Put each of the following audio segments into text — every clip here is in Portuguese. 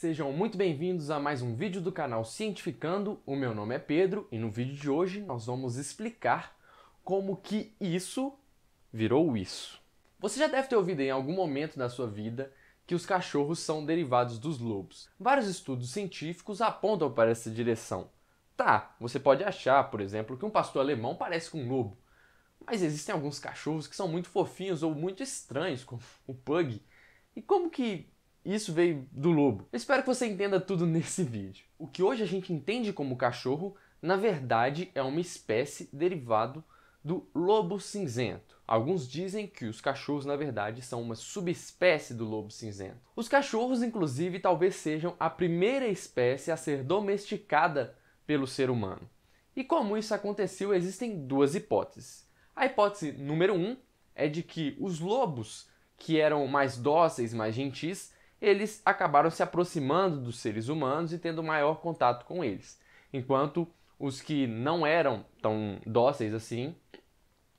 Sejam muito bem-vindos a mais um vídeo do canal Cientificando. O meu nome é Pedro e no vídeo de hoje nós vamos explicar como que isso virou isso. Você já deve ter ouvido em algum momento da sua vida que os cachorros são derivados dos lobos. Vários estudos científicos apontam para essa direção. Tá, você pode achar, por exemplo, que um pastor alemão parece com um lobo, mas existem alguns cachorros que são muito fofinhos ou muito estranhos, como o Pug. E como que isso veio do lobo. Eu espero que você entenda tudo nesse vídeo. O que hoje a gente entende como cachorro, na verdade, é uma espécie derivado do lobo cinzento. Alguns dizem que os cachorros, na verdade, são uma subespécie do lobo cinzento. Os cachorros, inclusive, talvez sejam a primeira espécie a ser domesticada pelo ser humano. E como isso aconteceu, existem duas hipóteses. A hipótese número um é de que os lobos, que eram mais dóceis, mais gentis, eles acabaram se aproximando dos seres humanos e tendo maior contato com eles. Enquanto os que não eram tão dóceis assim,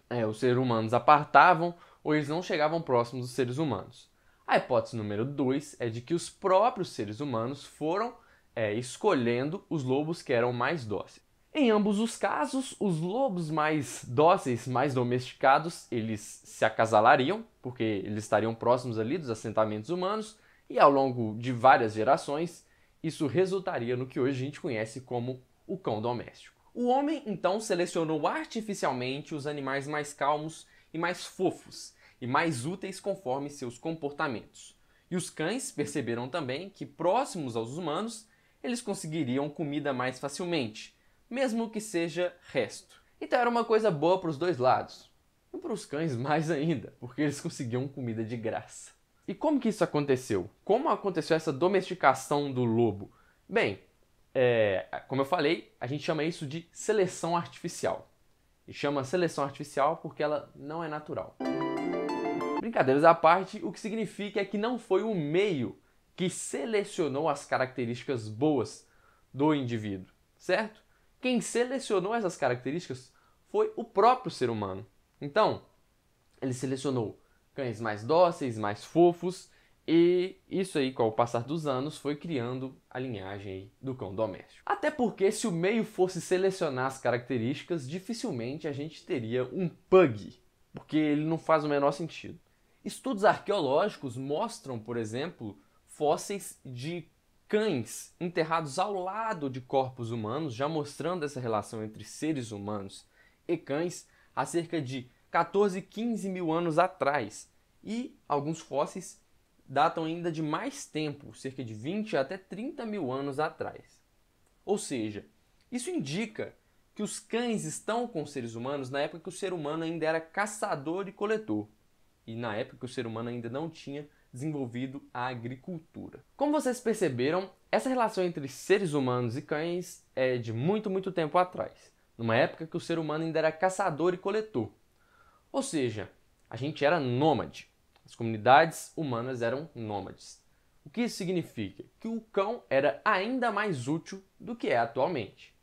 é, os seres humanos apartavam ou eles não chegavam próximos dos seres humanos. A hipótese número 2 é de que os próprios seres humanos foram é, escolhendo os lobos que eram mais dóceis. Em ambos os casos, os lobos mais dóceis, mais domesticados, eles se acasalariam, porque eles estariam próximos ali dos assentamentos humanos, e ao longo de várias gerações, isso resultaria no que hoje a gente conhece como o cão doméstico. O homem então selecionou artificialmente os animais mais calmos e mais fofos e mais úteis conforme seus comportamentos. E os cães perceberam também que, próximos aos humanos, eles conseguiriam comida mais facilmente, mesmo que seja resto. Então era uma coisa boa para os dois lados. E para os cães mais ainda, porque eles conseguiam comida de graça. E como que isso aconteceu? Como aconteceu essa domesticação do lobo? Bem, é, como eu falei, a gente chama isso de seleção artificial. E chama seleção artificial porque ela não é natural. Brincadeiras à parte, o que significa é que não foi o meio que selecionou as características boas do indivíduo, certo? Quem selecionou essas características foi o próprio ser humano. Então, ele selecionou cães mais dóceis, mais fofos, e isso aí, com o passar dos anos, foi criando a linhagem do cão doméstico. Até porque se o meio fosse selecionar as características, dificilmente a gente teria um pug, porque ele não faz o menor sentido. Estudos arqueológicos mostram, por exemplo, fósseis de cães enterrados ao lado de corpos humanos, já mostrando essa relação entre seres humanos e cães, há cerca de 14, 15 mil anos atrás. E alguns fósseis datam ainda de mais tempo, cerca de 20 até 30 mil anos atrás. Ou seja, isso indica que os cães estão com os seres humanos na época que o ser humano ainda era caçador e coletor, e na época que o ser humano ainda não tinha desenvolvido a agricultura. Como vocês perceberam, essa relação entre seres humanos e cães é de muito, muito tempo atrás, numa época que o ser humano ainda era caçador e coletor. Ou seja, a gente era nômade. As comunidades humanas eram nômades. O que isso significa? Que o cão era ainda mais útil do que é atualmente.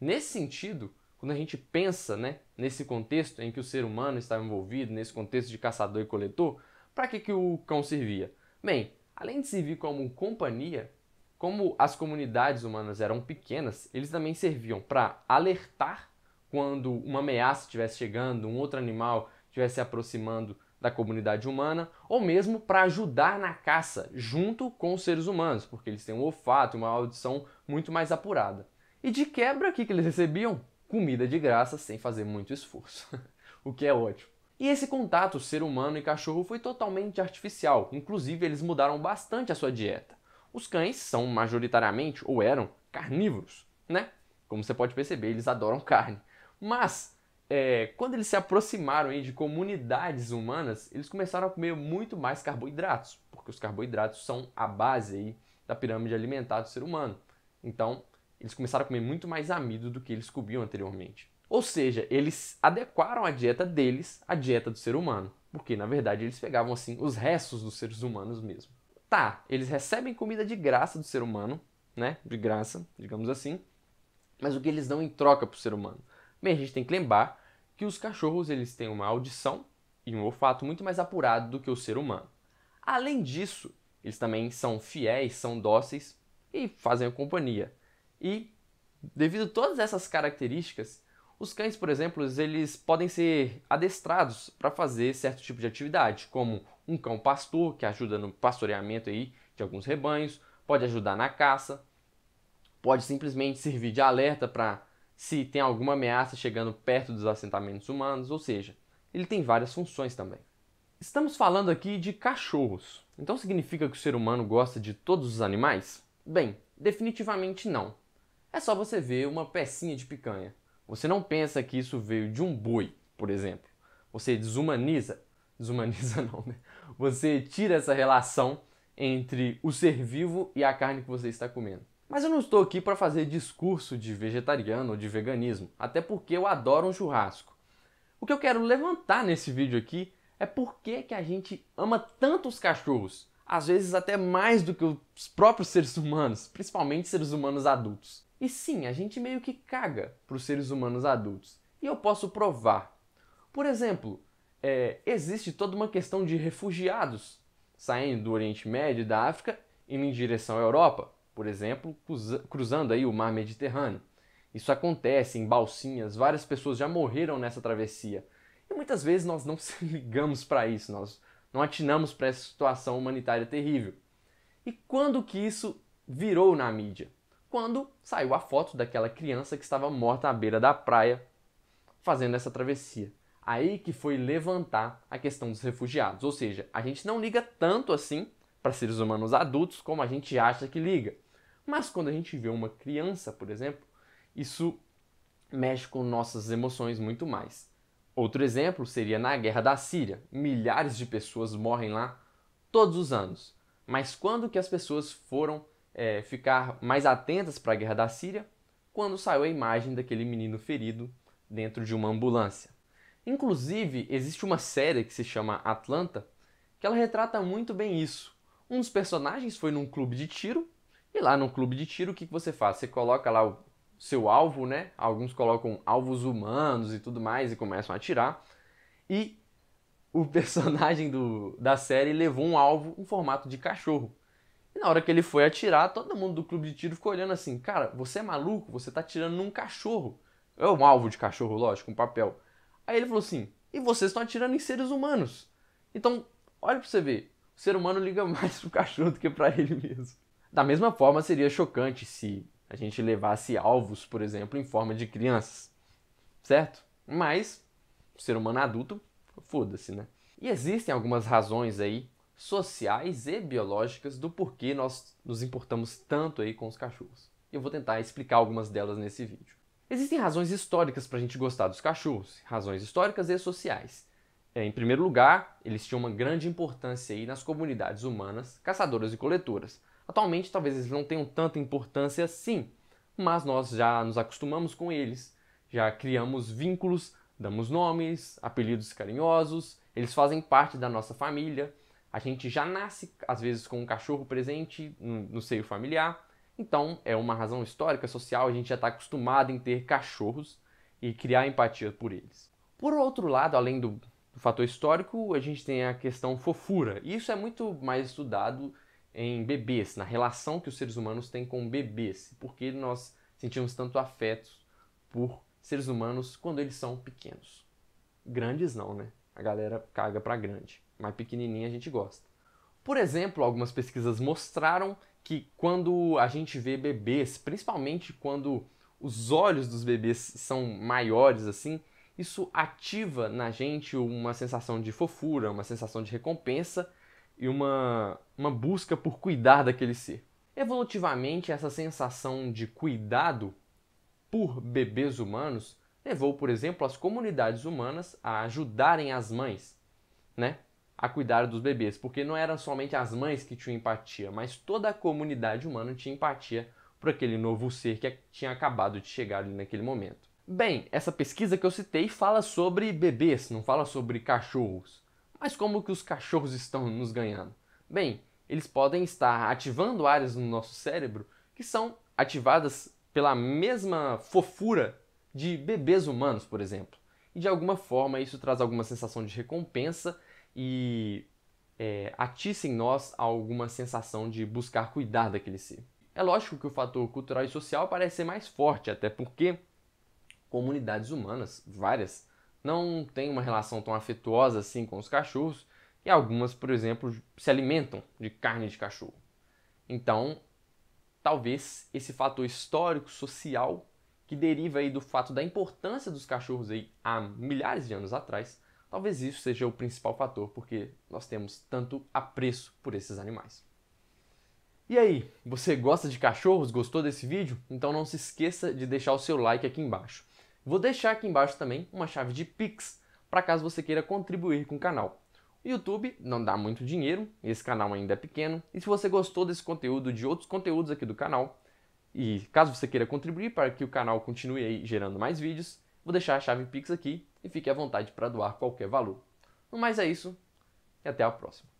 Nesse sentido, quando a gente pensa né, nesse contexto em que o ser humano estava envolvido, nesse contexto de caçador e coletor, para que, que o cão servia? Bem, além de servir como companhia, como as comunidades humanas eram pequenas, eles também serviam para alertar quando uma ameaça estivesse chegando, um outro animal estivesse se aproximando da comunidade humana, ou mesmo para ajudar na caça junto com os seres humanos, porque eles têm um olfato e uma audição muito mais apurada. E de quebra, o que eles recebiam? Comida de graça sem fazer muito esforço, o que é ótimo. E esse contato ser humano e cachorro foi totalmente artificial, inclusive eles mudaram bastante a sua dieta. Os cães são majoritariamente, ou eram, carnívoros, né? Como você pode perceber, eles adoram carne. Mas, é, quando eles se aproximaram aí, de comunidades humanas, eles começaram a comer muito mais carboidratos, porque os carboidratos são a base aí, da pirâmide alimentar do ser humano. Então, eles começaram a comer muito mais amido do que eles comiam anteriormente. Ou seja, eles adequaram a dieta deles à dieta do ser humano, porque na verdade eles pegavam assim os restos dos seres humanos mesmo. Tá, eles recebem comida de graça do ser humano, né? De graça, digamos assim. Mas o que eles dão em troca pro ser humano? Bem, a gente tem que lembrar que os cachorros eles têm uma audição e um olfato muito mais apurado do que o ser humano. Além disso, eles também são fiéis, são dóceis e fazem companhia. E devido a todas essas características, os cães, por exemplo, eles podem ser adestrados para fazer certo tipo de atividade, como um cão pastor que ajuda no pastoreamento aí de alguns rebanhos, pode ajudar na caça, pode simplesmente servir de alerta para se tem alguma ameaça chegando perto dos assentamentos humanos, ou seja, ele tem várias funções também. Estamos falando aqui de cachorros. Então significa que o ser humano gosta de todos os animais? Bem, definitivamente não. É só você ver uma pecinha de picanha. Você não pensa que isso veio de um boi, por exemplo. Você desumaniza, desumaniza não, né? Você tira essa relação entre o ser vivo e a carne que você está comendo. Mas eu não estou aqui para fazer discurso de vegetariano ou de veganismo, até porque eu adoro um churrasco. O que eu quero levantar nesse vídeo aqui é por que, que a gente ama tanto os cachorros, às vezes até mais do que os próprios seres humanos, principalmente seres humanos adultos. E sim, a gente meio que caga para os seres humanos adultos. E eu posso provar. Por exemplo, é, existe toda uma questão de refugiados saindo do Oriente Médio e da África indo em direção à Europa por exemplo, cruzando aí o mar Mediterrâneo. Isso acontece em balsinhas, várias pessoas já morreram nessa travessia. E muitas vezes nós não se ligamos para isso, nós não atinamos para essa situação humanitária terrível. E quando que isso virou na mídia? Quando saiu a foto daquela criança que estava morta à beira da praia fazendo essa travessia. Aí que foi levantar a questão dos refugiados. Ou seja, a gente não liga tanto assim para seres humanos adultos como a gente acha que liga. Mas quando a gente vê uma criança, por exemplo, isso mexe com nossas emoções muito mais. Outro exemplo seria na guerra da Síria. Milhares de pessoas morrem lá todos os anos. Mas quando que as pessoas foram é, ficar mais atentas para a guerra da Síria? Quando saiu a imagem daquele menino ferido dentro de uma ambulância. Inclusive, existe uma série que se chama Atlanta que ela retrata muito bem isso. Um dos personagens foi num clube de tiro e lá no clube de tiro, o que, que você faz? Você coloca lá o seu alvo, né? Alguns colocam alvos humanos e tudo mais e começam a atirar. E o personagem do, da série levou um alvo em formato de cachorro. E na hora que ele foi atirar, todo mundo do clube de tiro ficou olhando assim: Cara, você é maluco? Você tá atirando num cachorro. É um alvo de cachorro, lógico, um papel. Aí ele falou assim: E vocês estão atirando em seres humanos. Então, olha pra você ver: o ser humano liga mais pro cachorro do que pra ele mesmo. Da mesma forma, seria chocante se a gente levasse alvos, por exemplo, em forma de crianças, certo? Mas, ser humano adulto, foda-se, né? E existem algumas razões aí, sociais e biológicas, do porquê nós nos importamos tanto aí com os cachorros. Eu vou tentar explicar algumas delas nesse vídeo. Existem razões históricas para a gente gostar dos cachorros, razões históricas e sociais. É, em primeiro lugar, eles tinham uma grande importância aí nas comunidades humanas, caçadoras e coletoras. Atualmente, talvez eles não tenham tanta importância assim, mas nós já nos acostumamos com eles, já criamos vínculos, damos nomes, apelidos carinhosos, eles fazem parte da nossa família. A gente já nasce, às vezes, com um cachorro presente no, no seio familiar. Então, é uma razão histórica, social, a gente já está acostumado em ter cachorros e criar empatia por eles. Por outro lado, além do, do fator histórico, a gente tem a questão fofura. E isso é muito mais estudado em bebês, na relação que os seres humanos têm com bebês, porque nós sentimos tanto afeto por seres humanos quando eles são pequenos. Grandes não, né? A galera caga para grande, mas pequenininha a gente gosta. Por exemplo, algumas pesquisas mostraram que quando a gente vê bebês, principalmente quando os olhos dos bebês são maiores assim, isso ativa na gente uma sensação de fofura, uma sensação de recompensa e uma, uma busca por cuidar daquele ser. Evolutivamente, essa sensação de cuidado por bebês humanos levou, por exemplo, as comunidades humanas a ajudarem as mães, né? A cuidar dos bebês, porque não eram somente as mães que tinham empatia, mas toda a comunidade humana tinha empatia por aquele novo ser que tinha acabado de chegar ali naquele momento. Bem, essa pesquisa que eu citei fala sobre bebês, não fala sobre cachorros. Mas como que os cachorros estão nos ganhando? Bem, eles podem estar ativando áreas no nosso cérebro que são ativadas pela mesma fofura de bebês humanos, por exemplo. E de alguma forma isso traz alguma sensação de recompensa e é, atiça em nós alguma sensação de buscar cuidar daquele ser. É lógico que o fator cultural e social parece ser mais forte, até porque comunidades humanas, várias, não têm uma relação tão afetuosa assim com os cachorros e algumas, por exemplo, se alimentam de carne de cachorro. Então, talvez esse fator histórico, social, que deriva aí do fato da importância dos cachorros aí há milhares de anos atrás, talvez isso seja o principal fator porque nós temos tanto apreço por esses animais. E aí, você gosta de cachorros? Gostou desse vídeo? Então não se esqueça de deixar o seu like aqui embaixo. Vou deixar aqui embaixo também uma chave de Pix para caso você queira contribuir com o canal. O YouTube não dá muito dinheiro, esse canal ainda é pequeno, e se você gostou desse conteúdo, de outros conteúdos aqui do canal, e caso você queira contribuir para que o canal continue aí gerando mais vídeos, vou deixar a chave Pix aqui e fique à vontade para doar qualquer valor. No mais é isso e até a próxima.